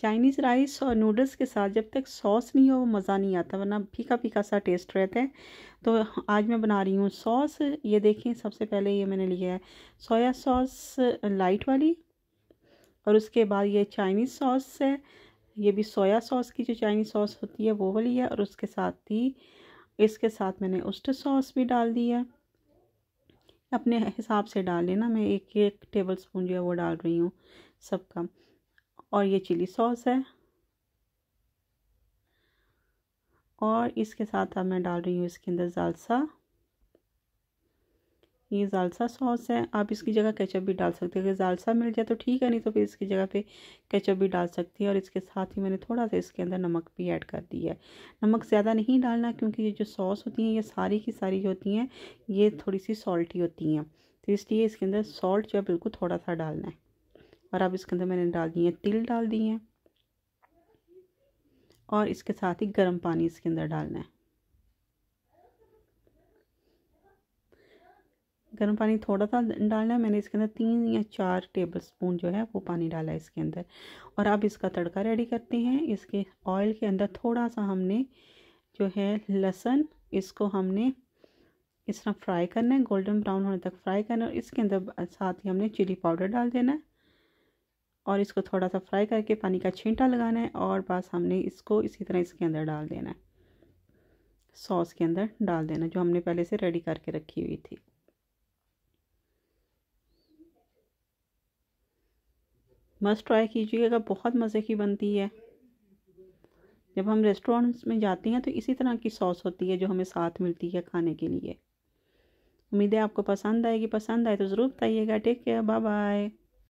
Chinese rice और noodles के साथ जब तक सॉस नहीं हो मज़ा नहीं आता वरना फीका फीका सा टेस्ट रहता है तो आज मैं बना रही हूँ सॉस ये देखें सबसे पहले ये मैंने लिया है सोया सॉस लाइट वाली और उसके बाद ये चाइनीज़ सॉस है ये भी सोया सॉस की जो चाइनीज़ सॉस होती है वो वाली है और उसके साथ ही इसके साथ मैंने उस्ट सॉस भी डाल दी है अपने हिसाब से डाल लेना मैं एक एक टेबल स्पून जो है वो डाल रही हूँ सबका और ये चिली सॉस है और इसके साथ अब मैं डाल रही हूँ इसके अंदर जालसा ये जालसा सॉस है आप इसकी जगह केचप भी डाल सकते हैं अगर जालसा मिल जाए तो ठीक है नहीं तो फिर इसकी जगह पे केचप भी डाल सकती है और इसके साथ ही मैंने थोड़ा सा इसके अंदर नमक भी ऐड कर दिया है नमक ज़्यादा नहीं डालना क्योंकि ये जो सॉस होती हैं ये सारी की सारी जो होती हैं ये थोड़ी सी सॉल्टी होती हैं तो इसलिए इसके अंदर सॉल्ट जो है बिल्कुल थोड़ा सा डालना है और अब इसके अंदर मैंने डाल दिए तिल डाल दिए हैं और इसके साथ ही गर्म पानी इसके अंदर डालना है गर्म पानी थोड़ा सा डालना है मैंने इसके अंदर तीन या चार टेबल स्पून जो है वो पानी डाला है इसके अंदर और अब इसका तड़का रेडी करते हैं इसके ऑयल के अंदर थोड़ा सा हमने जो है लहसन इसको हमने इस तरह फ्राई करना है गोल्डन ब्राउन होने तक फ्राई करना है और इसके अंदर साथ ही हमने चिली पाउडर डाल देना है और इसको थोड़ा सा फ्राई करके पानी का छींटा लगाना है और बस हमने इसको इसी तरह इसके अंदर डाल देना है सॉस के अंदर डाल देना जो हमने पहले से रेडी करके रखी हुई थी बस ट्राई कीजिएगा बहुत मज़े की बनती है जब हम रेस्टोरेंट्स में जाते हैं तो इसी तरह की सॉस होती है जो हमें साथ मिलती है खाने के लिए उम्मीद है आपको पसंद आएगी पसंद आए तो ज़रूर बताइएगा टेक केयर बाय बाय